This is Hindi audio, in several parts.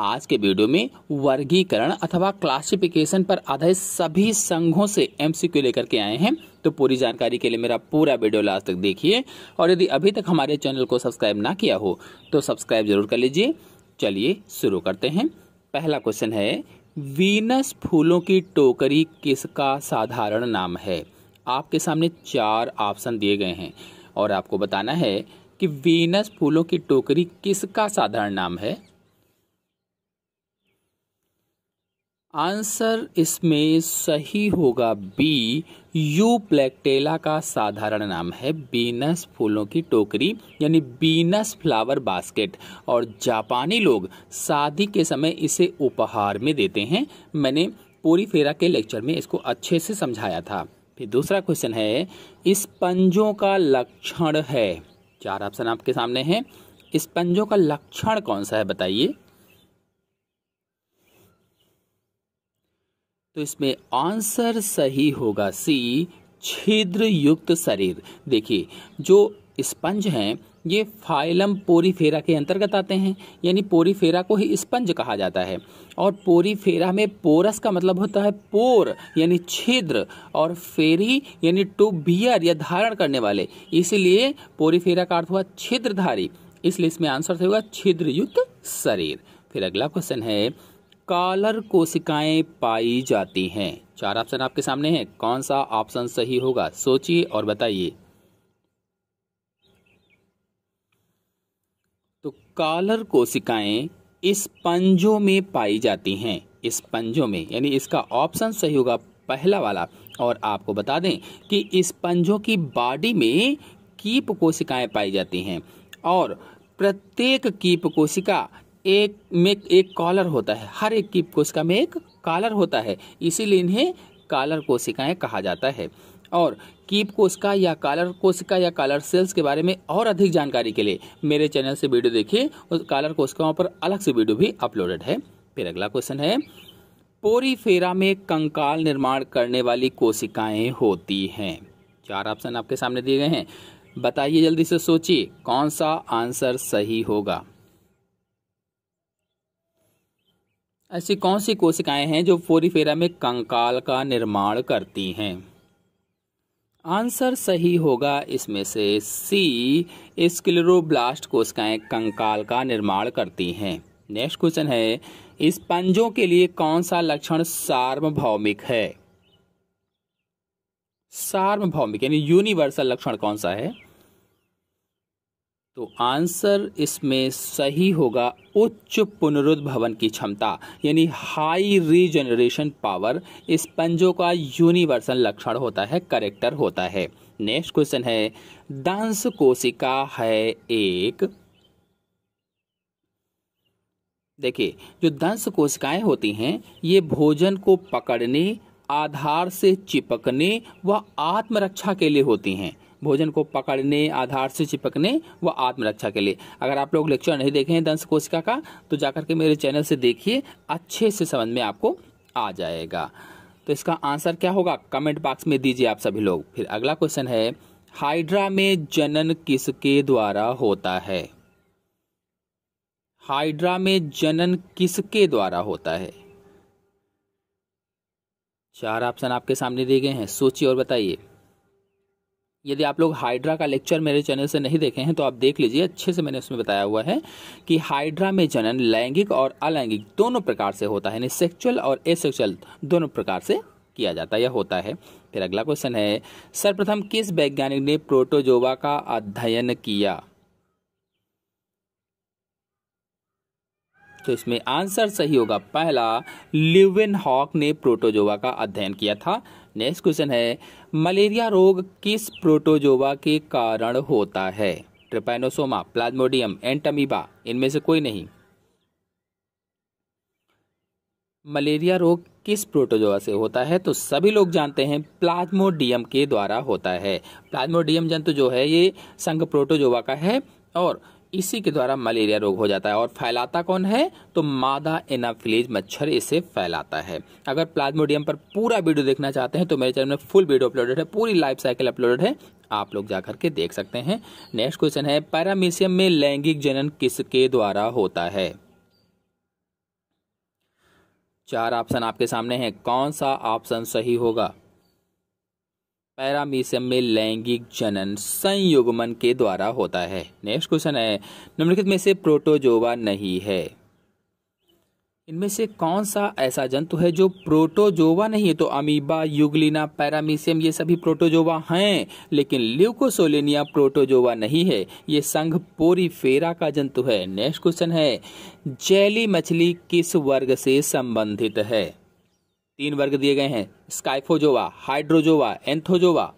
आज के वीडियो में वर्गीकरण अथवा क्लासिफिकेशन पर आधारित सभी संघों से एमसीक्यू लेकर के आए हैं तो पूरी जानकारी के लिए मेरा पूरा वीडियो लास्ट तक देखिए और यदि अभी तक हमारे चैनल को सब्सक्राइब ना किया हो तो सब्सक्राइब जरूर कर लीजिए चलिए शुरू करते हैं पहला क्वेश्चन है वीनस फूलों की टोकरी किसका साधारण नाम है आपके सामने चार ऑप्शन दिए गए हैं और आपको बताना है कि वीनस फूलों की टोकरी किसका साधारण नाम है आंसर इसमें सही होगा बी यू प्लेक्टेला का साधारण नाम है बीनस फूलों की टोकरी यानी बीनस फ्लावर बास्केट और जापानी लोग शादी के समय इसे उपहार में देते हैं मैंने पूरी फेरा के लेक्चर में इसको अच्छे से समझाया था फिर दूसरा क्वेश्चन है स्पंजों का लक्षण है चार ऑप्शन आपके सामने हैं स्पंजों का लक्षण कौन सा है बताइए तो इसमें आंसर सही होगा सी छिद्र युक्त शरीर देखिए जो स्पंज हैं ये फाइलम पोरीफेरा के अंतर्गत आते हैं यानी पोरीफेरा को ही स्पंज कहा जाता है और पोरीफेरा में पोरस का मतलब होता है पोर यानी छिद्र और फेरी यानी टू बियर या धारण करने वाले इसलिए पोरीफेरा का अर्थ हुआ छिद्रधारी इसलिए इसमें आंसर होगा छिद्र युक्त शरीर फिर अगला क्वेश्चन है कालर कोशिकाएं पाई जाती हैं चार ऑप्शन आपके सामने हैं कौन सा ऑप्शन सही होगा सोचिए और बताइए तो कालर कोशिकाएं इस पंजों में पाई जाती हैं इस पंजों में यानी इसका ऑप्शन सही होगा पहला वाला और आपको बता दें कि इस पंजों की बॉडी में कीप कोशिकाएं पाई जाती हैं और प्रत्येक कीप कोशिका एक में एक कॉलर होता है हर एक की कोशिका में एक कॉलर होता है इसीलिए इन्हें कॉलर कोशिकाएं कहा जाता है और कीप कोशिका या कालर कोशिका या कालर सेल्स के बारे में और अधिक जानकारी के लिए मेरे चैनल से वीडियो देखिए और कालर कोशिकाओं पर अलग से वीडियो भी अपलोडेड है फिर अगला क्वेश्चन है पोरी फेरा में कंकाल निर्माण करने वाली कोशिकाएं होती हैं चार ऑप्शन आपके सामने दिए गए हैं बताइए जल्दी से सोचिए कौन सा आंसर सही होगा ऐसी कौन सी कोशिकाएं हैं जो फोरीफेरा में कंकाल का निर्माण करती हैं आंसर सही होगा इसमें से सी स्क्लेरोब्लास्ट कोशिकाएं कंकाल का निर्माण करती हैं नेक्स्ट क्वेश्चन है स्पंजों के लिए कौन सा लक्षण सार्वभौमिक है सार्वभौमिक यानी यूनिवर्सल लक्षण कौन सा है तो आंसर इसमें सही होगा उच्च पुनरुद्भवन की क्षमता यानी हाई रीजनरेशन पावर स्पंजों का यूनिवर्सल लक्षण होता है करेक्टर होता है नेक्स्ट क्वेश्चन है दंस कोशिका है एक देखिए जो दंश कोशिकाएं होती हैं ये भोजन को पकड़ने आधार से चिपकने व आत्मरक्षा के लिए होती हैं भोजन को पकड़ने आधार से चिपकने व आत्मरक्षा के लिए अगर आप लोग लेक्चर नहीं देखे हैं दंश कोशिका का तो जाकर के मेरे चैनल से देखिए अच्छे से समझ में आपको आ जाएगा तो इसका आंसर क्या होगा कमेंट बॉक्स में दीजिए आप सभी लोग फिर अगला क्वेश्चन है हाइड्रा में जनन किसके द्वारा होता है हाइड्रा में जनन किसके द्वारा होता है चार ऑप्शन आपके सामने दिए गए हैं सोचिए और बताइए यदि आप लोग हाइड्रा का लेक्चर मेरे चैनल से नहीं देखे हैं तो आप देख लीजिए अच्छे से मैंने उसमें बताया हुआ है कि हाइड्रा में जनन लैंगिक और अलैंगिक दोनों प्रकार से होता है यानी सेक्चुअल और एसेक्चुअल दोनों प्रकार से किया जाता है या होता है फिर अगला क्वेश्चन है सर्वप्रथम किस वैज्ञानिक ने प्रोटोजोवा का अध्ययन किया तो इसमें आंसर सही होगा पहला लिवेन हॉक ने प्रोटोजोवा का अध्ययन किया था नेक्स्ट क्वेश्चन है मलेरिया रोग किस प्रोटोजोवा के कारण होता है ट्रिपेनोसोमा प्लाज्मोडियम एंटमीबा इनमें से कोई नहीं मलेरिया रोग किस प्रोटोजोवा से होता है तो सभी लोग जानते हैं प्लाज्मोडियम के द्वारा होता है प्लाज्मोडियम जंतु जो है ये संघ प्रोटोजोवा का है और इसी के द्वारा मलेरिया रोग हो जाता है और फैलाता कौन है तो मादा एनाफिलीज मच्छर इसे फैलाता है अगर प्लाज्मोडियम पर पूरा वीडियो देखना चाहते हैं तो मेरे चैनल में फुल वीडियो अपलोडेड है पूरी लाइफ साइकिल अपलोडेड है आप लोग जाकर के देख सकते हैं नेक्स्ट क्वेश्चन है पैरामीशियम में लैंगिक जनन किसके द्वारा होता है चार ऑप्शन आपके सामने हैं कौन सा ऑप्शन सही होगा पैरामीसियम में लैंगिक जनन संयुग्मन के द्वारा होता है नेक्स्ट क्वेश्चन है निम्नलिखित में से प्रोटोजोवा नहीं है इनमें से कौन सा ऐसा जंतु है जो प्रोटोजोवा नहीं है तो अमीबा युगलिना पैरामीसियम ये सभी प्रोटोजोवा हैं लेकिन ल्यूकोसोलिनिया प्रोटोजोवा नहीं है ये संघ पोरीफेरा का जंतु है नेक्स्ट क्वेश्चन है जैली मछली किस वर्ग से संबंधित है तीन वर्ग दिए गए हैं स्काइफोजोवा हाइड्रोजोवा एंथोजोवा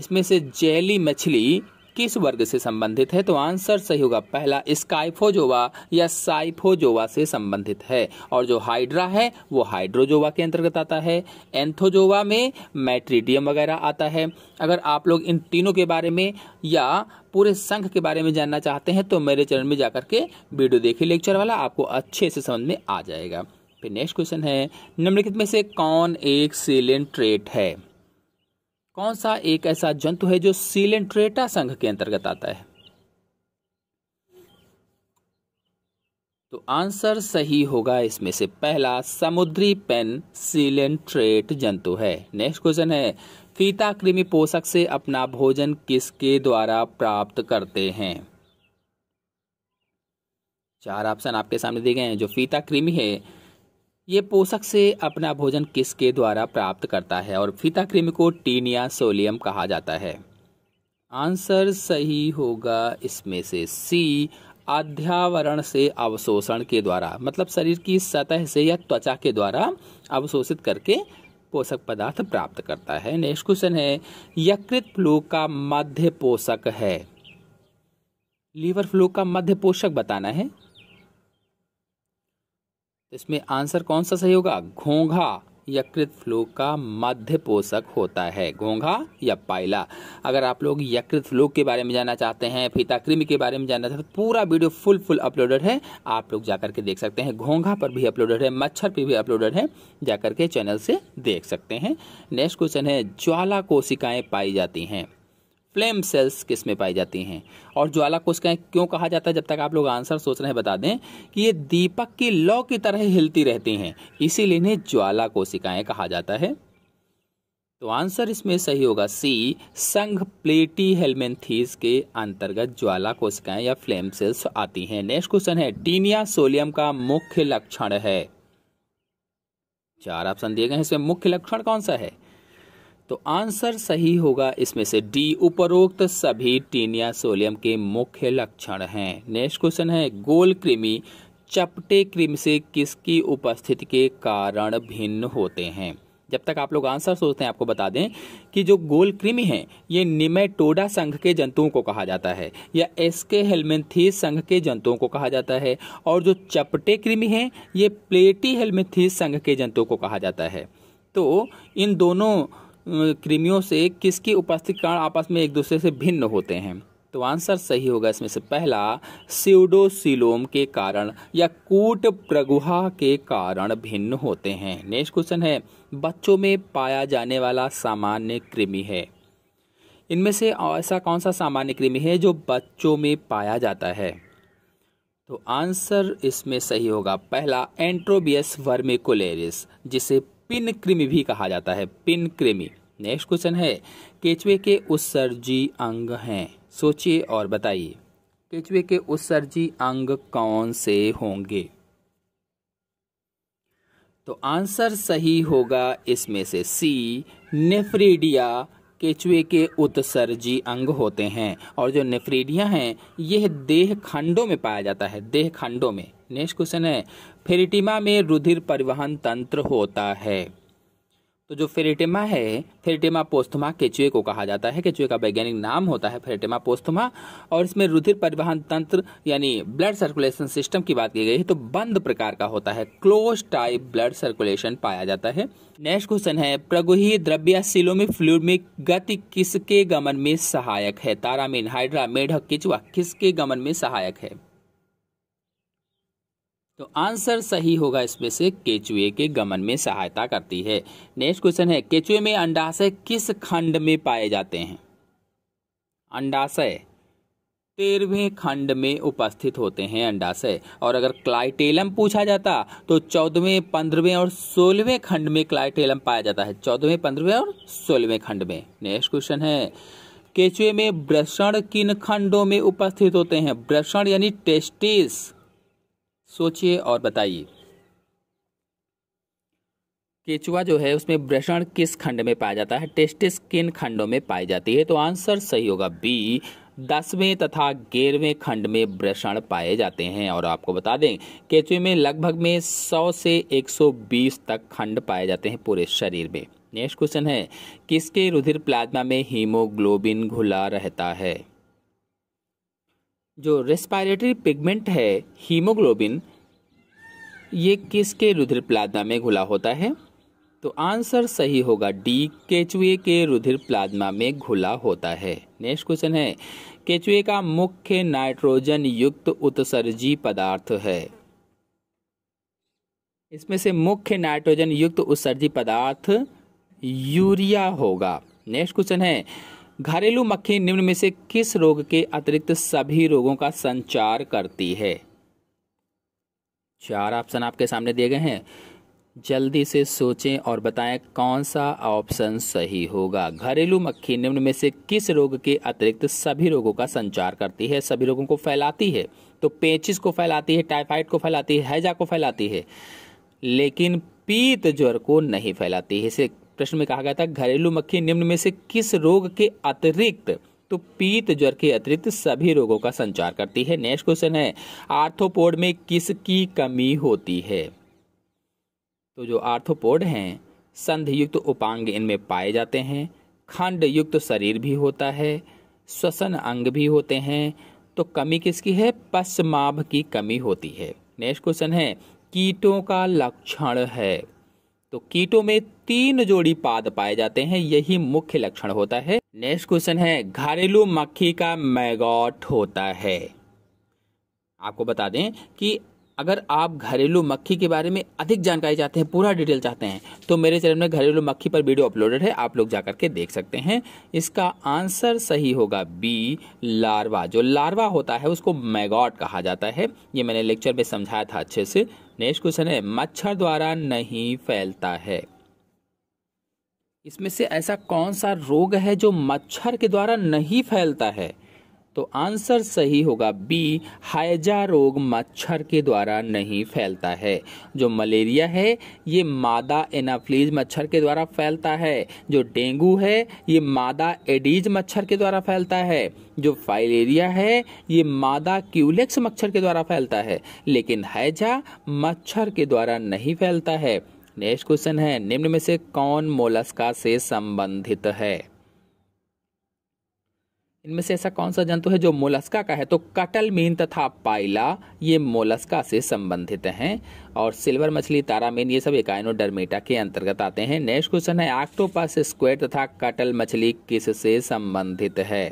इसमें से जेली मछली किस वर्ग से संबंधित है तो आंसर सही होगा पहला स्काइफोजोवा या साइफोजोवा से संबंधित है और जो हाइड्रा है वो हाइड्रोजोवा के अंतर्गत आता है एंथोजोवा में मैट्रीडियम वगैरह आता है अगर आप लोग इन तीनों के बारे में या पूरे संघ के बारे में जानना चाहते हैं तो मेरे चैनल में जाकर के वीडियो देखिए लेक्चर वाला आपको अच्छे से समझ में आ जाएगा फिर नेक्स्ट क्वेश्चन है निम्नलिखित में से कौन एक सिलेंट्रेट है कौन सा एक ऐसा जंतु है जो सीलेंट्रेटा संघ के अंतर्गत आता है तो आंसर सही होगा इसमें से पहला समुद्री पेन सीलेंट्रेट जंतु है नेक्स्ट क्वेश्चन है फीता कृमि पोषक से अपना भोजन किसके द्वारा प्राप्त करते हैं चार ऑप्शन आपके सामने दिए गए हैं जो फीता कृमि है ये पोषक से अपना भोजन किसके द्वारा प्राप्त करता है और फीता कृमि को टीनिया सोलियम कहा जाता है आंसर सही होगा इसमें से सी अध्यावरण से अवशोषण के द्वारा मतलब शरीर की सतह से या त्वचा के द्वारा अवशोषित करके पोषक पदार्थ प्राप्त करता है नेक्स्ट क्वेश्चन है यकृत फ्लू का मध्य पोषक है लीवर फ्लू का मध्य पोषक बताना है इसमें आंसर कौन सा सही होगा घोंघा यकृत फ्लू का मध्य पोषक होता है घोंघा या पायला अगर आप लोग यकृत फ्लू के बारे में जानना चाहते हैं फीता कृमि के बारे में जानना चाहते हैं तो पूरा वीडियो फुल फुल अपलोडेड है आप लोग जाकर के देख सकते हैं घोंघा पर भी अपलोडेड है मच्छर पर भी अपलोडेड है जाकर के चैनल से देख सकते हैं नेक्स्ट क्वेश्चन है ज्वाला कोशिकाएं पाई जाती हैं फ्लेम सेल्स किस में पाई जाती हैं और ज्वाला कोशिकाएं क्यों कहा जाता है जब तक आप लोग आंसर सोच रहे हैं बता दें कि ये दीपक की लौ की तरह हिलती रहती हैं इसीलिए इन्हें ज्वाला कोशिकाएं कहा जाता है तो आंसर इसमें सही होगा सी संघ प्लेटी हेलमेंथीज के अंतर्गत ज्वाला कोशिकाएं या फ्लेम सेल्स आती हैं नेक्स्ट क्वेश्चन है टीनिया सोलियम का मुख्य लक्षण है चार ऑप्शन दिए गए हैं इसमें मुख्य लक्षण कौन सा है तो आंसर सही होगा इसमें से डी उपरोक्त सभी टीनिया सोलियम के मुख्य लक्षण हैं नेक्स्ट क्वेश्चन है गोल कृमि चपटे कृमि से किसकी उपस्थिति के कारण भिन्न होते हैं जब तक आप लोग आंसर सोचते हैं आपको बता दें कि जो गोल कृमि है ये निमेटोडा संघ के जंतुओं को कहा जाता है या एसके हेलमेंथीस संघ के जंतुओं को कहा जाता है और जो चपटे कृमि है ये प्लेटी हेलमेंथीस संघ के जंतुओं को कहा जाता है तो इन दोनों कृमियों से किसकी उपस्थित कारण आपस में एक दूसरे से भिन्न होते हैं तो आंसर सही होगा इसमें से पहला सीडोसिलोम के कारण या कूट प्रगुहा के कारण भिन्न होते हैं नेक्स्ट क्वेश्चन है बच्चों में पाया जाने वाला सामान्य कृमि है इनमें से ऐसा कौन सा सामान्य कृमि है जो बच्चों में पाया जाता है तो आंसर इसमें सही होगा पहला एंट्रोबियस वर्मिकुलेरिस जिसे पिन कृमि भी कहा जाता है पिन कृमि नेक्स्ट क्वेश्चन है केचुए के उत्सर्जी अंग हैं सोचिए और बताइए केचुए के उत्सर्जी अंग कौन से होंगे तो आंसर सही होगा इसमें से सी नेफ्रीडिया केचुए के उत्सर्जी अंग होते हैं और जो नेफ्रीडिया हैं यह देह खंडों में पाया जाता है देह खंडों में नेक्स्ट क्वेश्चन है फेरिटिमा में रुधिर परिवहन तंत्र होता है तो जो फेरेटेमा है फेरिटेमा पोस्थमा केचुए को कहा जाता है केचुए का वैज्ञानिक नाम होता है फेरेटेमा पोस्थमा और इसमें रुधिर परिवहन तंत्र यानी ब्लड सर्कुलेशन सिस्टम की बात की गई है तो बंद प्रकार का होता है क्लोज टाइप ब्लड सर्कुलेशन पाया जाता है नेक्स्ट क्वेश्चन है प्रगुही द्रव्य सिलोमी फ्लूड में गति किसके गमन में सहायक है तारामीन हाइड्रा मेढक किचुआ किसके गमन में सहायक है तो आंसर सही होगा इसमें से केचुए के गमन में सहायता करती है नेक्स्ट क्वेश्चन है केचुए में अंडाशय किस खंड में पाए जाते हैं अंडाशय तेरहवें खंड में उपस्थित होते हैं अंडाशय और अगर क्लाइटेलम पूछा जाता तो चौदहवें पंद्रहवें और सोलहवें खंड में क्लाइटेलम पाया जाता है चौदहवें पंद्रहवें और सोलहवें खंड में नेक्स्ट क्वेश्चन है केचुए में ब्रषण किन खंडों में उपस्थित होते हैं ब्रषण यानी टेस्टिस सोचिए और बताइए केचुआ जो है उसमें वृषण किस खंड में पाया जाता है टेस्टिस किन खंडों में पाई जाती है तो आंसर सही होगा बी दसवें तथा ग्यारहवें खंड में वृषण पाए जाते हैं और आपको बता दें केचुए में लगभग में 100 से 120 तक खंड पाए जाते हैं पूरे शरीर में नेक्स्ट क्वेश्चन है किसके रुधिर प्लाज्मा में हीमोग्लोबिन घुला रहता है जो रेस्पायरेटरी पिगमेंट है हीमोग्लोबिन ये किसके रुधिर प्लाज्मा में घुला होता है तो आंसर सही होगा डी केचुए के रुधिर प्लाज्मा में घुला होता है नेक्स्ट क्वेश्चन है केचुए का मुख्य नाइट्रोजन युक्त उत्सर्जी पदार्थ है इसमें से मुख्य नाइट्रोजन युक्त उत्सर्जी पदार्थ यूरिया होगा नेक्स्ट क्वेश्चन है घरेलू मक्खी निम्न में से किस रोग के अतिरिक्त सभी रोगों का संचार करती है चार ऑप्शन आपके सामने दिए गए हैं जल्दी से सोचें और बताएं कौन सा ऑप्शन सही होगा घरेलू मक्खी निम्न में से किस रोग के अतिरिक्त सभी रोगों का संचार करती है सभी रोगों को फैलाती है तो पेचिस को फैलाती है टाइफाइड को फैलाती है हैजा को फैलाती है लेकिन पीत ज्वर को नहीं फैलाती है इसे प्रश्न में कहा गया था घरेलू मक्खी निम्न में से किस रोग के अतिरिक्त तो पीत ज्वर के अतिरिक्त सभी रोगों का संचार करती है नेक्स्ट क्वेश्चन है आर्थोपोड में किसकी कमी होती है तो जो आर्थोपोड हैं संधियुक्त उपांग इनमें पाए जाते हैं खंड युक्त शरीर भी होता है श्वसन अंग भी होते हैं तो कमी किसकी है पश्चमाभ की कमी होती है नेक्स्ट क्वेश्चन है कीटों का लक्षण है तो कीटों में तीन जोड़ी पाद पाए जाते हैं यही मुख्य लक्षण होता है नेक्स्ट क्वेश्चन है घरेलू मक्खी का मैगॉट होता है आपको बता दें कि अगर आप घरेलू मक्खी के बारे में अधिक जानकारी चाहते हैं पूरा डिटेल चाहते हैं तो मेरे चैनल में घरेलू मक्खी पर वीडियो अपलोडेड है आप लोग जाकर के देख सकते हैं इसका आंसर सही होगा बी लार्वा जो लार्वा होता है उसको मैगॉट कहा जाता है ये मैंने लेक्चर में समझाया था अच्छे से नेक्स्ट क्वेश्चन है मच्छर द्वारा नहीं फैलता है इसमें से ऐसा कौन सा रोग है जो मच्छर के द्वारा नहीं फैलता है तो आंसर सही होगा बी हाइजा रोग मच्छर के द्वारा नहीं फैलता है जो मलेरिया है ये मादा एनाफ्लीज मच्छर के द्वारा फैलता है जो डेंगू है ये मादा एडीज मच्छर के द्वारा फैलता है जो फाइलेरिया है ये मादा क्यूलेक्स मच्छर के द्वारा फैलता है लेकिन हैजा मच्छर के द्वारा नहीं फैलता है नेक्स्ट क्वेश्चन है निम्न में से कौन मोलस्का से संबंधित है इनमें से ऐसा कौन सा जंतु है जो मोलस्का का है तो कटल मीन तथा पाइला ये मोलस्का से संबंधित हैं और सिल्वर मछली तारा मीन ये सब एकाइनोडर्मेटा के अंतर्गत आते हैं नेक्स्ट क्वेश्चन है आक्टोपस स्क्वेयर तथा कटल मछली किस से संबंधित है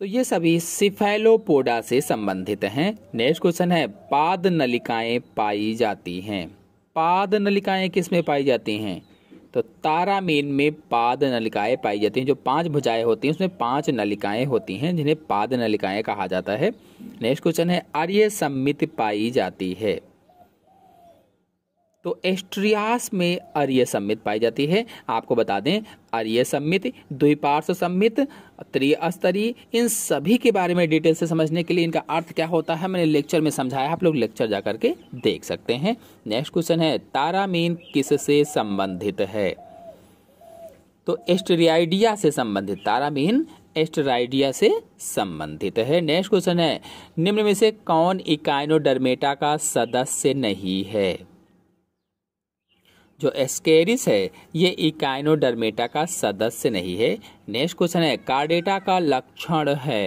तो ये सभी सिफेलोपोडा से संबंधित हैं नेक्स्ट क्वेश्चन है पाद नलिकाएं पाई जाती हैं पाद नलिकाएं किस में पाई जाती हैं तो तारा मीन में पाद नलिकाएं पाई जाती हैं जो पांच भुजाएं होती हैं उसमें पांच नलिकाएं होती हैं जिन्हें पाद नलिकाएं कहा जाता है नेक्स्ट क्वेश्चन है आर्य सम्मित पाई जाती है तो एस्ट्रियास में अर्य सम्मित पाई जाती है आपको बता दें अर्य सम्मित द्विपार्श्व सम्मित त्रिस्तरीय इन सभी के बारे में डिटेल से समझने के लिए इनका अर्थ क्या होता है मैंने लेक्चर में समझाया आप लोग लेक्चर जा करके देख सकते हैं नेक्स्ट क्वेश्चन है तारा मीन किस से संबंधित है तो एस्टेराइडिया से संबंधित तारामीन एस्टेराइडिया से संबंधित है नेक्स्ट क्वेश्चन है निम्न में से कौन इकाइनोडर्मेटा का सदस्य नहीं है जो एस्केरिस है ये इकाइनोडर्मेटा का सदस्य नहीं है नेक्स्ट क्वेश्चन है कार्डेटा का लक्षण है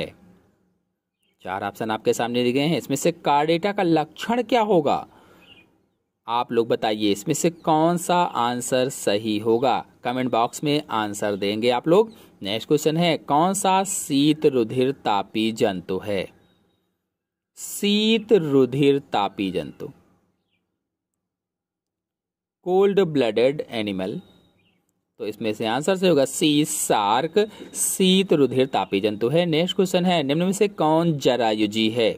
चार ऑप्शन आपके सामने दिए गए हैं इसमें से कार्डेटा का लक्षण क्या होगा आप लोग बताइए इसमें से कौन सा आंसर सही होगा कमेंट बॉक्स में आंसर देंगे आप लोग नेक्स्ट क्वेश्चन है कौन सा शीत रुधिर तापी जंतु है शीत रुधिर तापी जंतु कोल्ड ब्लडेड एनिमल तो इसमें से आंसर से होगा सी सार्क शीत रुधिर तापी जंतु है नेक्स्ट क्वेश्चन है निम्न में से कौन जरायुजी है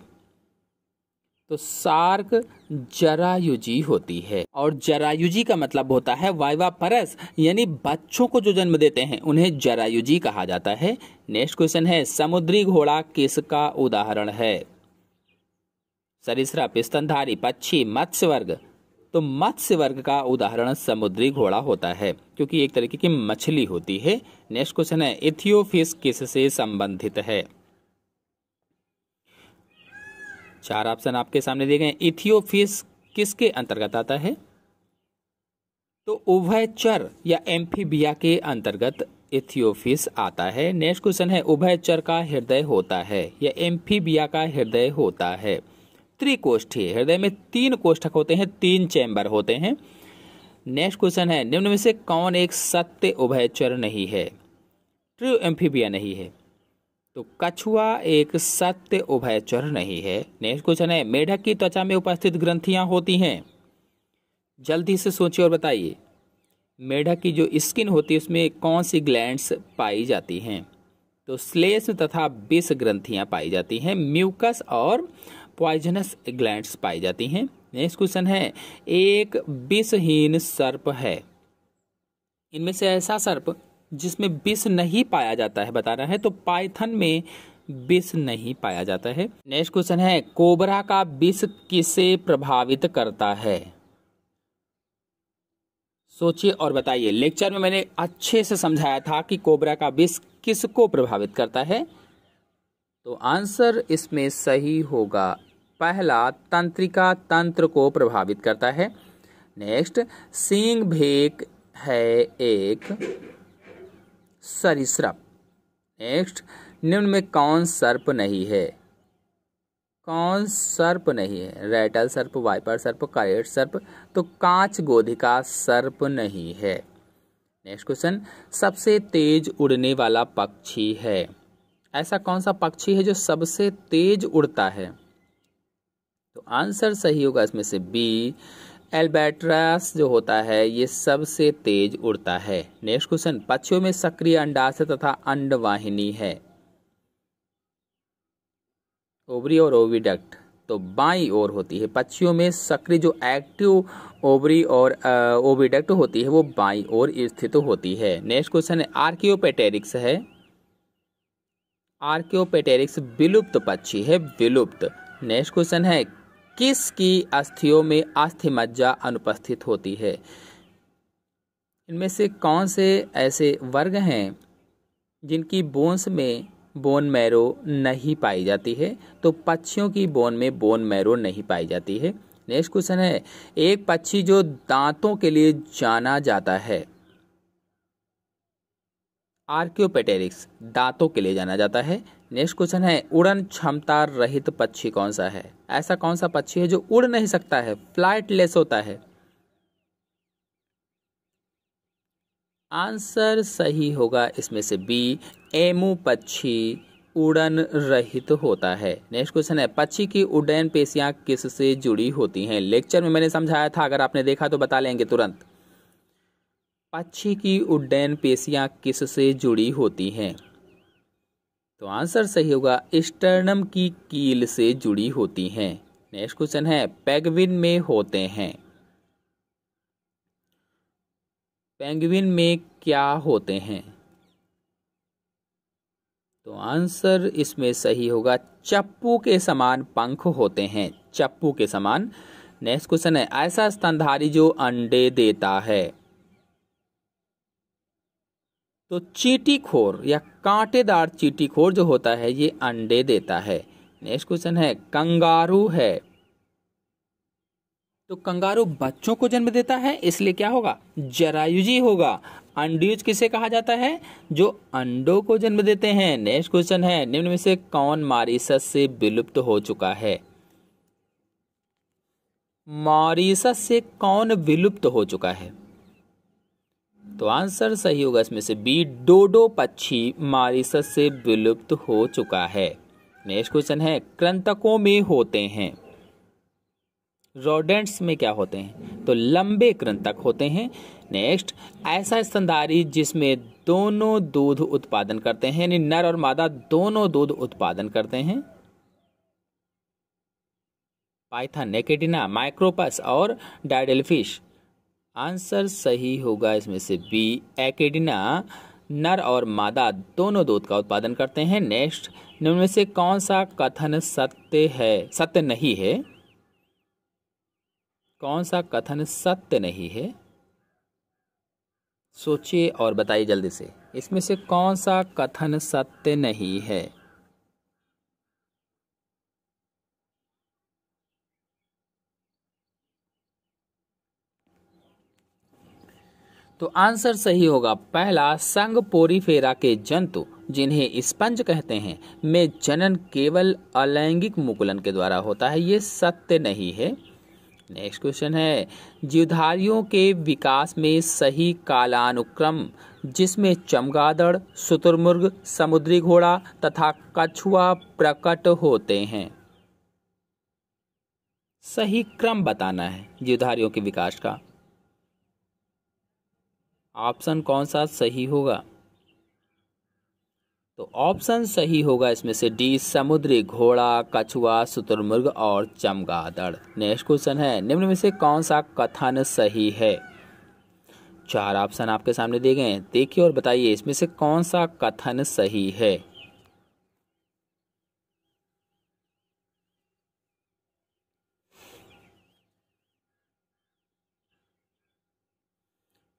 तो सार्क जरायुजी होती है और जरायुजी का मतलब होता है वाइवा परस यानी बच्चों को जो जन्म देते हैं उन्हें जरायुजी कहा जाता है नेक्स्ट क्वेश्चन है समुद्री घोड़ा किसका उदाहरण है सरिसरा पिस्तनधारी पक्षी मत्स्य वर्ग तो मत्स्य वर्ग का उदाहरण समुद्री घोड़ा होता है क्योंकि एक तरीके की मछली होती है नेक्स्ट क्वेश्चन है इथियोफिस किस से संबंधित है चार ऑप्शन आपके सामने दिए गए इथियोफिस किसके अंतर्गत आता है तो उभयचर या एम्फीबिया के अंतर्गत इथियोफिस आता है नेक्स्ट क्वेश्चन है उभयचर का हृदय होता है या एम्फीबिया का हृदय होता है त्रिकोष्ठी हृदय में तीन कोष्ठक होते हैं तीन चैम्बर होते हैं नेक्स्ट क्वेश्चन है निम्न में से कौन एक सत्य उभयचर नहीं है ट्रू एम्फीबिया नहीं है तो कछुआ एक सत्य उभयचर नहीं है नेक्स्ट क्वेश्चन है मेढक की त्वचा में उपस्थित ग्रंथियां होती हैं जल्दी से सोचिए और बताइए मेढक की जो स्किन होती है उसमें कौन सी ग्लैंड्स पाई जाती हैं तो स्लेस तथा बिस ग्रंथियां पाई जाती हैं म्यूकस और पॉइजनस ग्लैंड्स पाई जाती हैं नेक्स्ट क्वेश्चन है एक विषहीन सर्प है इनमें से ऐसा सर्प जिसमें विष नहीं पाया जाता है बता रहा है तो पाइथन में विष नहीं पाया जाता है नेक्स्ट क्वेश्चन है कोबरा का विष किसे प्रभावित करता है सोचिए और बताइए लेक्चर में मैंने अच्छे से समझाया था कि कोबरा का विष किसको प्रभावित करता है तो आंसर इसमें सही होगा पहला तंत्रिका तंत्र को प्रभावित करता है नेक्स्ट सिंह भेक है एक सरिसप नेक्स्ट निम्न में कौन सर्प नहीं है कौन सर्प नहीं है रेटल सर्प वाइपर सर्प कायट सर्प तो कांच गोधिका सर्प नहीं है नेक्स्ट क्वेश्चन सबसे तेज उड़ने वाला पक्षी है ऐसा कौन सा पक्षी है जो सबसे तेज उड़ता है तो आंसर सही होगा इसमें से बी एल्बेट्रास जो होता है ये सबसे तेज उड़ता है नेक्स्ट क्वेश्चन पक्षियों में सक्रिय अंडाशय तथा अंडवाहिनी है ओवरी और ओविडक्ट तो बाई ओर होती है पक्षियों में सक्रिय जो एक्टिव ओवरी और ओविडक्ट होती है वो बाई ओर स्थित तो होती है नेक्स्ट क्वेश्चन है आर्कियोपेटेरिक्स है आर्कियोपेटेरिक्स विलुप्त पक्षी है विलुप्त नेक्स्ट क्वेश्चन है किसकी अस्थियों में अस्थि मज्जा अनुपस्थित होती है इनमें से कौन से ऐसे वर्ग हैं जिनकी बोन्स में बोन मैरो नहीं पाई जाती है तो पक्षियों की बोन में बोन मैरो नहीं पाई जाती है नेक्स्ट क्वेश्चन है एक पक्षी जो दांतों के लिए जाना जाता है आर्क्योपेटेरिक्स दांतों के लिए जाना जाता है नेक्स्ट क्वेश्चन है उड़न क्षमता रहित पक्षी कौन सा है ऐसा कौन सा पक्षी है जो उड़ नहीं सकता है फ्लाइट लेस होता है आंसर सही होगा इसमें से बी एमू पक्षी उड़न रहित होता है नेक्स्ट क्वेश्चन है पक्षी की उड्डयन पेशियां किस से जुड़ी होती हैं लेक्चर में मैंने समझाया था अगर आपने देखा तो बता लेंगे तुरंत पक्षी की उड्डयन पेशियां किस से जुड़ी होती हैं तो आंसर सही होगा स्टर्नम की कील से जुड़ी होती हैं नेक्स्ट क्वेश्चन है पैगविन में होते हैं पेंगविन में क्या होते हैं तो आंसर इसमें सही होगा चप्पू के समान पंख होते हैं चप्पू के समान नेक्स्ट क्वेश्चन है ऐसा स्तनधारी जो अंडे देता है तो चीटी खोर या कांटेदार चीटी खोर जो होता है ये अंडे देता है नेक्स्ट क्वेश्चन है कंगारू है तो कंगारू बच्चों को जन्म देता है इसलिए क्या होगा जरायुजी होगा अंडयुज किसे कहा जाता है जो अंडों को जन्म देते हैं नेक्स्ट क्वेश्चन है निम्न में से कौन मारिसस से विलुप्त हो चुका है मारिसस से कौन विलुप्त हो चुका है तो आंसर सही होगा इसमें से बी डोडो पक्षी मारिसस से विलुप्त हो चुका है नेक्स्ट क्वेश्चन है क्रंतकों में होते हैं रोडेंट्स में क्या होते हैं तो लंबे कृंतक होते हैं नेक्स्ट ऐसा स्तनधारी जिसमें दोनों दूध उत्पादन करते हैं यानी नर और मादा दोनों दूध उत्पादन करते हैं पाइथन नेकेटिना माइक्रोपस और डायडेलफिश आंसर सही होगा इसमें से बी एकेडिना नर और मादा दोनों दूध का उत्पादन करते हैं नेक्स्ट निम्न से कौन सा कथन सत्य है सत्य नहीं है कौन सा कथन सत्य नहीं है सोचिए और बताइए जल्दी से इसमें से कौन सा कथन सत्य नहीं है तो आंसर सही होगा पहला संग पोरीफेरा के जंतु जिन्हें स्पंज कहते हैं में जनन केवल अलैंगिक मुकुलन के द्वारा होता है ये सत्य नहीं है नेक्स्ट क्वेश्चन है जीवधारियों के विकास में सही कालानुक्रम जिसमें चमगादड़ शुतुरमुर्ग समुद्री घोड़ा तथा कछुआ प्रकट होते हैं सही क्रम बताना है जीवधारियों के विकास का ऑप्शन कौन सा सही होगा तो ऑप्शन सही होगा इसमें से डी समुद्री घोड़ा कछुआ शुतुरमुर्ग और चमगादड़ नेक्स्ट क्वेश्चन है निम्न में से कौन सा कथन सही है चार ऑप्शन आपके सामने दिए गए हैं देखिए और बताइए इसमें से कौन सा कथन सही है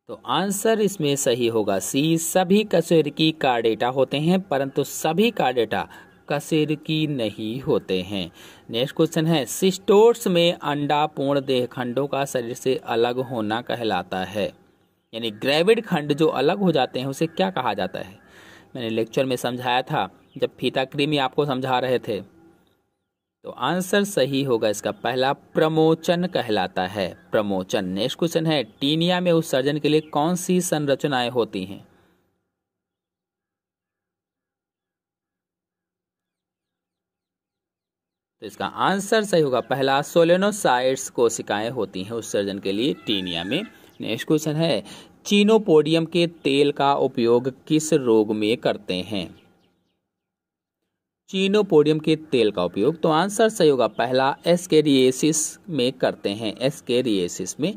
तो आंसर इसमें सही होगा सी सभी कसेरकी का डेटा होते हैं परंतु सभी का डेटा की नहीं होते हैं नेक्स्ट क्वेश्चन है सिस्टोर्स में अंडा पूर्ण देह खंडों का शरीर से अलग होना कहलाता है यानी ग्रेविड खंड जो अलग हो जाते हैं उसे क्या कहा जाता है मैंने लेक्चर में समझाया था जब फीता क्रीमी आपको समझा रहे थे तो आंसर सही होगा इसका पहला प्रमोचन कहलाता है प्रमोचन नेक्स्ट क्वेश्चन है टीनिया में उत्सर्जन के लिए कौन सी संरचनाएं होती हैं तो इसका आंसर सही होगा पहला सोलेनोसाइट्स कोशिकाएं होती हैं उत्सर्जन के लिए टीनिया में नेक्स्ट क्वेश्चन है चीनोपोडियम के तेल का उपयोग किस रोग में करते हैं चीनो पोडियम के तेल का उपयोग तो आंसर सही होगा पहला एस्केरिएसिस में करते हैं एस्केरिएसिस में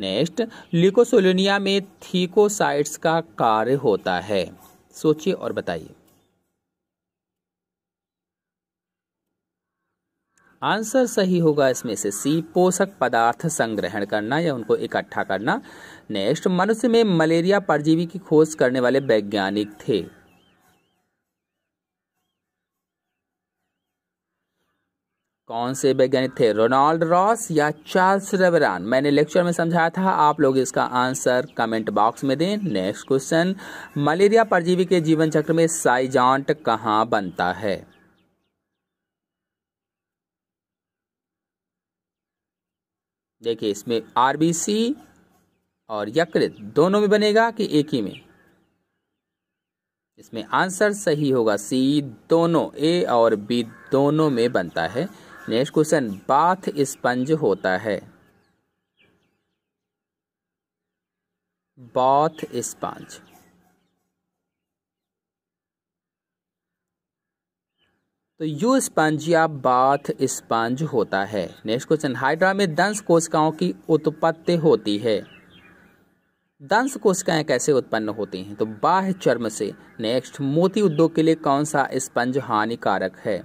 नेक्स्ट लिकोसोलोनिया में थीकोसाइट्स का कार्य होता है सोचिए और बताइए आंसर सही होगा इसमें से सी पोषक पदार्थ संग्रहण करना या उनको इकट्ठा करना नेक्स्ट मनुष्य में मलेरिया परजीवी की खोज करने वाले वैज्ञानिक थे कौन से वैज्ञानिक थे रोनाल्ड रॉस या चार्ल्स रेवरान मैंने लेक्चर में समझाया था आप लोग इसका आंसर कमेंट बॉक्स में दें नेक्स्ट क्वेश्चन मलेरिया परजीवी के जीवन चक्र में साइजांट कहाँ बनता है देखिए इसमें आरबीसी और यकृत दोनों में बनेगा कि एक ही में इसमें आंसर सही होगा सी दोनों ए और बी दोनों में बनता है नेक्स्ट क्वेश्चन बाथ स्पंज होता है बाथ स्पंज तो यू स्पंज या बाथ स्पंज होता है नेक्स्ट क्वेश्चन हाइड्रा में दंश कोशिकाओं की उत्पत्ति होती है दंश कोशिकाएं कैसे उत्पन्न होती हैं तो बाह्य चर्म से नेक्स्ट मोती उद्योग के लिए कौन सा स्पंज हानिकारक है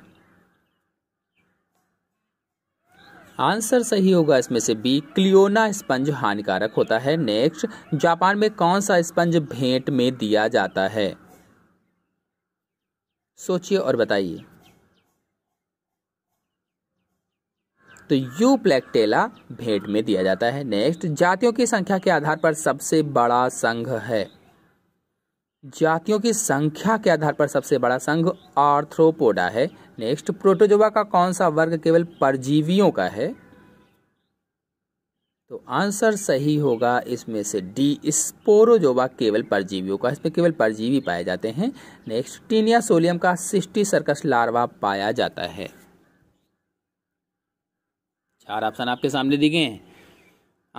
आंसर सही होगा इसमें से बी क्लियोना स्पंज हानिकारक होता है नेक्स्ट जापान में कौन सा स्पंज भेंट में दिया जाता है सोचिए और बताइए तो यू प्लेक्टेला भेंट में दिया जाता है नेक्स्ट जातियों की संख्या के आधार पर सबसे बड़ा संघ है जातियों की संख्या के आधार पर सबसे बड़ा संघ आर्थ्रोपोडा है नेक्स्ट प्रोटोजोवा का कौन सा वर्ग केवल परजीवियों का है तो आंसर सही होगा इसमें से डी स्पोरोजोवा केवल परजीवियों का इसमें केवल परजीवी पाए जाते हैं नेक्स्ट टीनिया सोलियम का सिस्टी सर्कस लार्वा पाया जाता है चार ऑप्शन आपके सामने दिखे हैं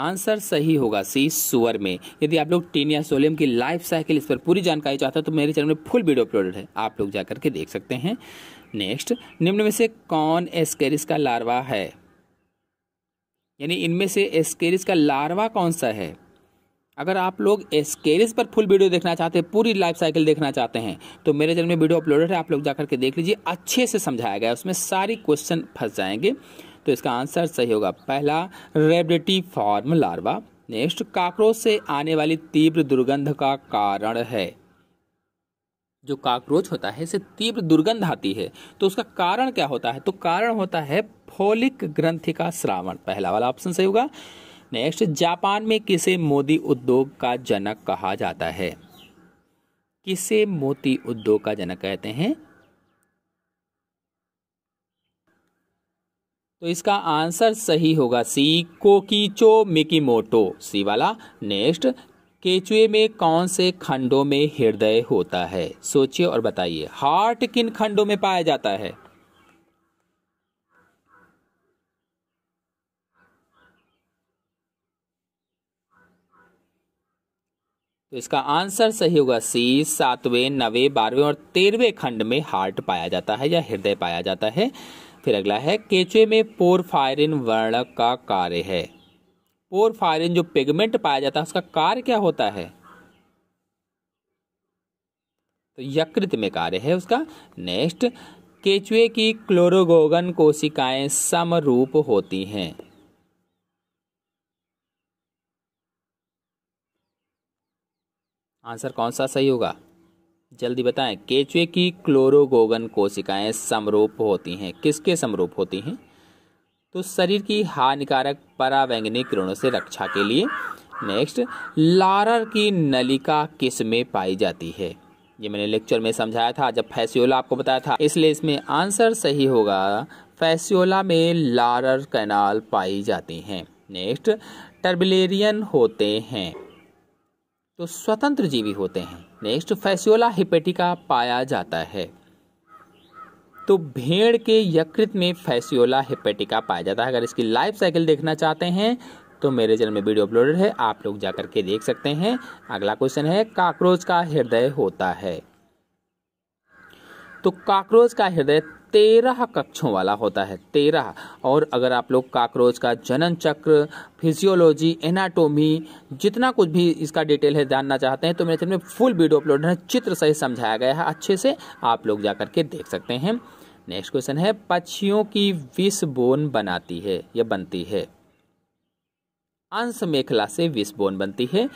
आंसर सही होगा सी सुअर में यदि आप लोग टीनिया सोलियम की लाइफ साइकिल इस पर पूरी जानकारी चाहते हैं तो मेरे चैनल में फुल वीडियो अपलोडेड है आप लोग जाकर के देख सकते हैं नेक्स्ट निम्न में से कौन एस्केरिस का लार्वा है यानी इनमें से एस्केरिस का लार्वा कौन सा है अगर आप लोग एस्केरिस पर फुल वीडियो देखना चाहते हैं पूरी लाइफ साइकिल देखना चाहते हैं तो मेरे चैनल में वीडियो अपलोडेड है आप लोग जाकर के देख लीजिए अच्छे से समझाया गया उसमें सारी क्वेश्चन फंस जाएंगे तो इसका आंसर सही होगा पहला rhabditiform larva next cockroach से आने वाली तीव्र दुर्गंध का कारण है जो काकरोच होता है इसे तीव्र दुर्गंध आती है तो उसका कारण क्या होता है तो कारण होता है फोलिक ग्रंथि का श्रावण पहला वाला ऑप्शन सही होगा नेक्स्ट जापान में किसे मोदी उद्योग का जनक कहा जाता है किसे मोती उद्योग का जनक कहते हैं तो इसका आंसर सही होगा सी कोकीचो मिकीमोटो सी वाला नेक्स्ट केचुए में कौन से खंडों में हृदय होता है सोचिए और बताइए हार्ट किन खंडों में पाया जाता है तो इसका आंसर सही होगा सी सातवें नवे बारहवें और तेरहवें खंड में हार्ट पाया जाता है या हृदय पाया जाता है फिर अगला है केचुए में पोरफायरिन वर्णक का कार्य है पोरफायरिन जो पिगमेंट पाया जाता है उसका कार्य क्या होता है तो यकृत में कार्य है उसका नेक्स्ट केचुए की क्लोरोगोगन कोशिकाएं समरूप होती हैं आंसर कौन सा सही होगा जल्दी बताएं केचुए की क्लोरोगोगन कोशिकाएं समरूप होती हैं किसके समरूप होती हैं तो शरीर की हानिकारक परावैंगनी किरणों से रक्षा के लिए नेक्स्ट लारर की नलिका किस में पाई जाती है ये मैंने लेक्चर में समझाया था जब फैसियोला आपको बताया था इसलिए इसमें आंसर सही होगा फैसियोला में लारर कैनाल पाई जाती हैं नेक्स्ट टर्बिलेरियन होते हैं तो स्वतंत्र जीवी होते हैं नेक्स्ट फैसियोला हिपेटिका पाया जाता है तो भेड़ के यकृत में फैसियोला हेपेटिका पाया जाता है अगर इसकी लाइफ साइकिल देखना चाहते हैं तो मेरे चैनल में वीडियो अपलोडेड है आप लोग जा के देख सकते हैं अगला क्वेश्चन है काकरोच का हृदय होता है तो काकरोच का हृदय तेरह कक्षों वाला होता है तेरह और अगर आप लोग काकरोच का जनन चक्र फिजियोलॉजी एनाटोमी जितना कुछ भी इसका डिटेल है जानना चाहते हैं तो मेरे चैनल में फुल वीडियो अपलोड है चित्र सही समझाया गया है अच्छे से आप लोग जा के देख सकते हैं नेक्स्ट क्वेश्चन है पक्षियों की बोन बनाती है या बनती है अंश मेखला से बोन बनती है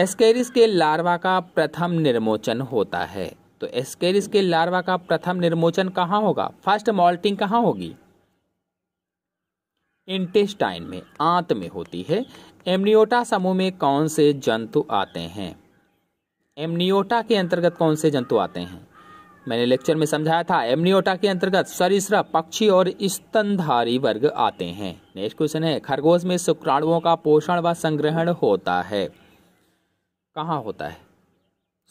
एस्केरिस के लार्वा का प्रथम निर्मोचन होता है तो एस्केरिस के लार्वा का प्रथम निर्मोचन कहाँ होगा फर्स्ट मॉल्टिंग कहाँ होगी इंटेस्टाइन में आंत में होती है एमनियोटा समूह में कौन से जंतु आते हैं एमनियोटा के अंतर्गत कौन से जंतु आते हैं मैंने लेक्चर में समझाया था एमनियोटा के अंतर्गत सरिसरा पक्षी और स्तनधारी वर्ग आते हैं नेक्स्ट क्वेश्चन है खरगोश में शुक्राणुओं का पोषण व संग्रहण होता है कहाँ होता है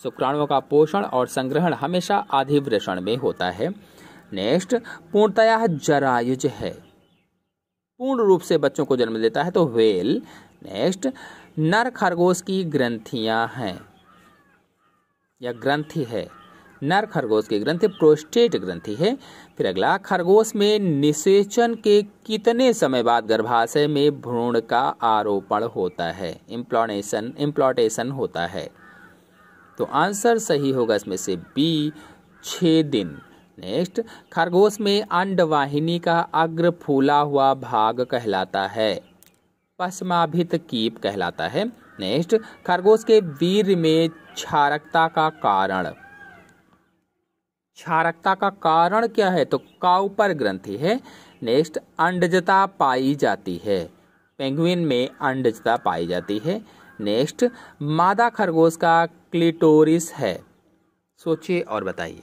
शुक्राणुओं का पोषण और संग्रहण हमेशा अधिवृषण में होता है नेक्स्ट पूर्णतया जरायुज है पूर्ण रूप से बच्चों को जन्म देता है तो वेल नेक्स्ट नर खरगोश की ग्रंथियां हैं या ग्रंथि है नर खरगोश की ग्रंथि प्रोस्टेट ग्रंथि है फिर अगला खरगोश में निषेचन के कितने समय बाद गर्भाशय में भ्रूण का आरोपण होता है इम्प्लॉनेशन इम्प्लॉटेशन होता है तो आंसर सही होगा इसमें से बी छ दिन नेक्स्ट खरगोश में अंडवाहिनी का अग्र फूला हुआ भाग कहलाता है पश्माभित कीप कहलाता है नेक्स्ट खरगोश के वीर में क्षारकता का कारण क्षारकता का कारण क्या है तो काउपर ग्रंथि है नेक्स्ट अंडजता पाई जाती है पेंगुइन में अंडजता पाई जाती है नेक्स्ट मादा खरगोश का क्लिटोरिस है सोचिए और बताइए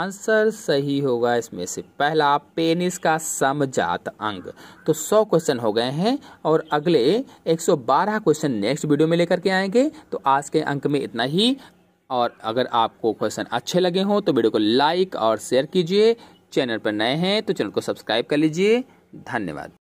आंसर सही होगा इसमें से पहला पेनिस का समजात अंग तो 100 क्वेश्चन हो गए हैं और अगले 112 क्वेश्चन नेक्स्ट वीडियो में लेकर के आएंगे तो आज के अंक में इतना ही और अगर आपको क्वेश्चन अच्छे लगे हों तो वीडियो को लाइक और शेयर कीजिए चैनल पर नए हैं तो चैनल को सब्सक्राइब कर लीजिए धन्यवाद